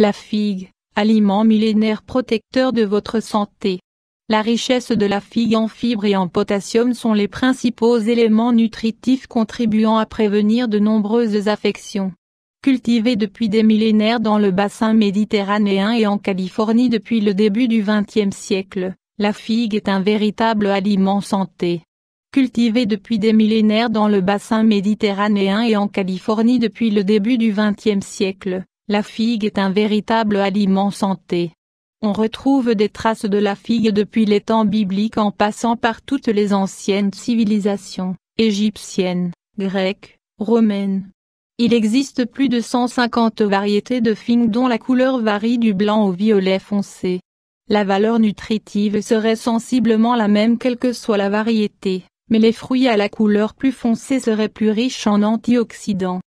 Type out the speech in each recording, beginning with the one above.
La figue, aliment millénaire protecteur de votre santé. La richesse de la figue en fibres et en potassium sont les principaux éléments nutritifs contribuant à prévenir de nombreuses affections. Cultivée depuis des millénaires dans le bassin méditerranéen et en Californie depuis le début du XXe siècle, la figue est un véritable aliment santé. Cultivée depuis des millénaires dans le bassin méditerranéen et en Californie depuis le début du XXe siècle, la figue est un véritable aliment santé. On retrouve des traces de la figue depuis les temps bibliques en passant par toutes les anciennes civilisations, égyptiennes, grecques, romaines. Il existe plus de 150 variétés de figues dont la couleur varie du blanc au violet foncé. La valeur nutritive serait sensiblement la même quelle que soit la variété, mais les fruits à la couleur plus foncée seraient plus riches en antioxydants.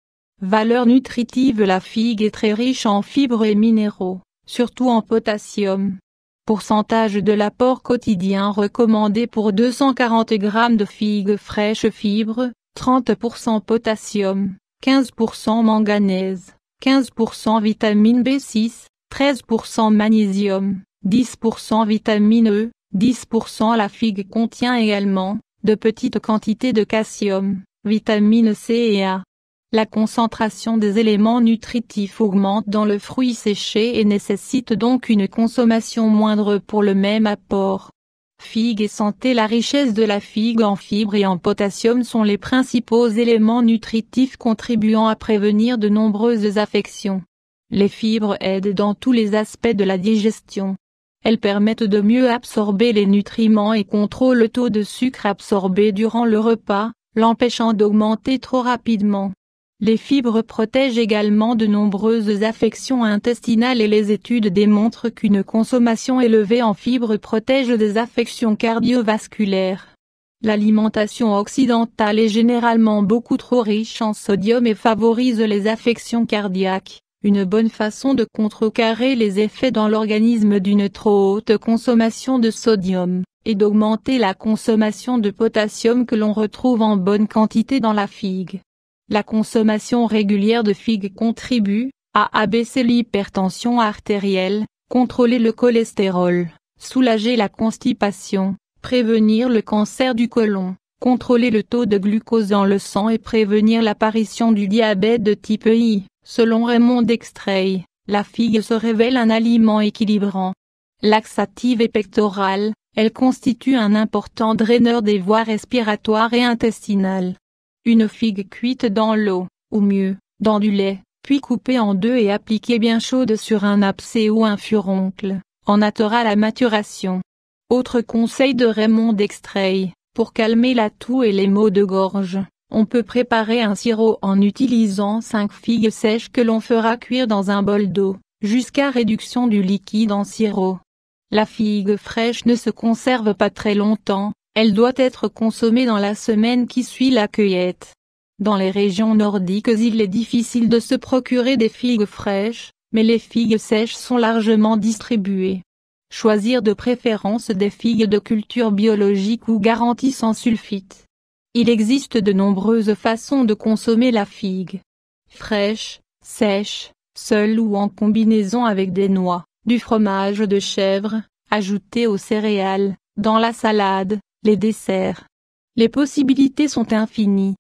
Valeur nutritive La figue est très riche en fibres et minéraux, surtout en potassium. Pourcentage de l'apport quotidien recommandé pour 240 g de figues fraîches fibres, 30% potassium, 15% manganèse, 15% vitamine B6, 13% magnésium, 10% vitamine E, 10% La figue contient également de petites quantités de calcium, vitamine C et A. La concentration des éléments nutritifs augmente dans le fruit séché et nécessite donc une consommation moindre pour le même apport. Figue et santé La richesse de la figue en fibres et en potassium sont les principaux éléments nutritifs contribuant à prévenir de nombreuses affections. Les fibres aident dans tous les aspects de la digestion. Elles permettent de mieux absorber les nutriments et contrôlent le taux de sucre absorbé durant le repas, l'empêchant d'augmenter trop rapidement. Les fibres protègent également de nombreuses affections intestinales et les études démontrent qu'une consommation élevée en fibres protège des affections cardiovasculaires. L'alimentation occidentale est généralement beaucoup trop riche en sodium et favorise les affections cardiaques. Une bonne façon de contrecarrer les effets dans l'organisme d'une trop haute consommation de sodium, et d'augmenter la consommation de potassium que l'on retrouve en bonne quantité dans la figue. La consommation régulière de figues contribue à abaisser l'hypertension artérielle, contrôler le cholestérol, soulager la constipation, prévenir le cancer du côlon, contrôler le taux de glucose dans le sang et prévenir l'apparition du diabète de type I. Selon Raymond Dextreil, la figue se révèle un aliment équilibrant. Laxative et pectorale, elle constitue un important draineur des voies respiratoires et intestinales. Une figue cuite dans l'eau, ou mieux, dans du lait, puis coupée en deux et appliquée bien chaude sur un abcès ou un furoncle, en attera la maturation. Autre conseil de Raymond Dextreille pour calmer la toux et les maux de gorge, on peut préparer un sirop en utilisant 5 figues sèches que l'on fera cuire dans un bol d'eau, jusqu'à réduction du liquide en sirop. La figue fraîche ne se conserve pas très longtemps, elle doit être consommée dans la semaine qui suit la cueillette. Dans les régions nordiques il est difficile de se procurer des figues fraîches, mais les figues sèches sont largement distribuées. Choisir de préférence des figues de culture biologique ou garanties sans sulfite. Il existe de nombreuses façons de consommer la figue. Fraîche, sèche, seule ou en combinaison avec des noix, du fromage de chèvre, ajouté aux céréales, dans la salade, les desserts. Les possibilités sont infinies.